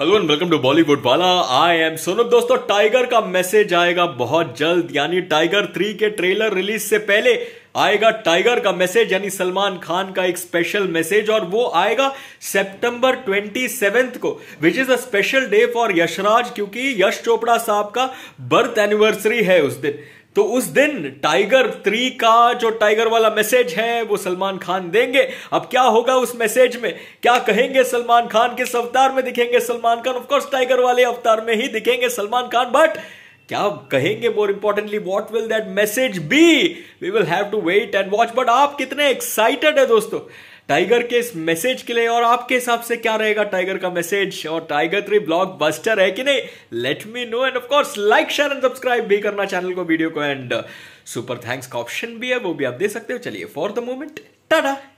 hello and welcome to Bollywood वाला I M Sonam दोस्तों tiger का मैसेज आएगा बहुत जल्द यानी टाइगर थ्री के ट्रेलर रिलीज से पहले आएगा टाइगर का मैसेज यानी सलमान खान का एक स्पेशल मैसेज और वो आएगा सितंबर 27 को which is a special day for Yashraj क्योंकि यश चोपड़ा साहब का बर्थ एनिवर्सरी है उस दिन तो उस दिन टाइगर थ्री का जो टाइगर वाला मैसेज है वो सलमान खान देंगे अब क्या होगा उस मैसेज में क्या कहेंगे सलमान खान किस अवतार में दिखेंगे सलमान खान ऑफकोर्स टाइगर वाले अवतार में ही दिखेंगे सलमान खान बट क्या कहेंगे more importantly what will that message be we will have to wait and watch but आप कितने एक्साइटेड है दोस्तों टाइगर के इस मैसेज के लिए और आपके हिसाब से क्या रहेगा टाइगर का मैसेज और टाइगर थ्री ब्लॉग बस्टर है कि नहीं let me know and of course like share and subscribe भी करना चैनल को वीडियो को एंड सुपर थैंक्स का ऑप्शन भी है वो भी आप दे सकते हो चलिए फॉर द मोमेंट टाटा